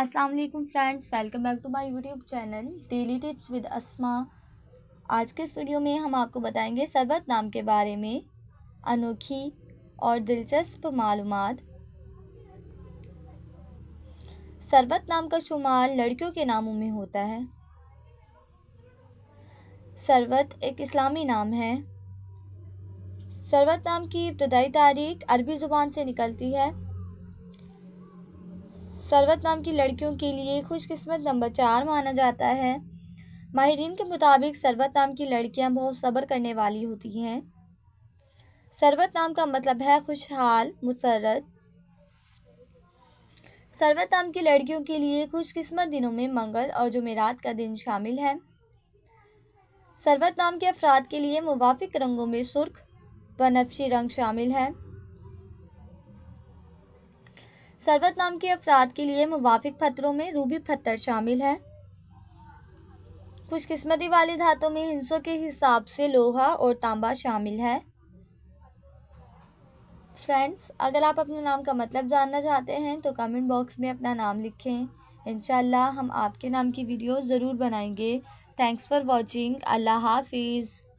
अस्सलाम वालेकुम friends welcome back to my YouTube channel daily tips with Asma आज के इस वीडियो में हम आपको बताएंगे सरबत नाम के बारे में अनोखी और दिलचस्प मालूम सरबत नाम का शुमार लड़कियों के नामों में होता है सरबत एक इस्लामी नाम है सरबत नाम की इब्तदाई तारीख अरबी ज़ुबान से निकलती है सरवत नाम की लड़कियों के लिए खुशकस्मत नंबर चार माना जाता है माहरीन के मुताबिक सरवत नाम की लड़कियां बहुत सब्र करने वाली होती हैं सरवत नाम का मतलब है खुशहाल मुसरत सरवत नाम की लड़कियों के लिए खुशकस्मत दिनों में मंगल और जुमेरात का दिन शामिल है सरवत नाम के अफराद के लिए मुवाफिक रंगों में सुर्ख व नफशी रंग शामिल है सरबत नाम के अफराद के लिए मुवाफिक पत्थरों में रूबी पत्थर शामिल है खुशकिस्मती वाली धातों में हिंसों के हिसाब से लोहा और तांबा शामिल है फ्रेंड्स अगर आप अपने नाम का मतलब जानना चाहते हैं तो कमेंट बॉक्स में अपना नाम लिखें इनशाला हम आपके नाम की वीडियो ज़रूर बनाएंगे थैंक्स फॉर वॉचिंग अल्लाह हाफिज़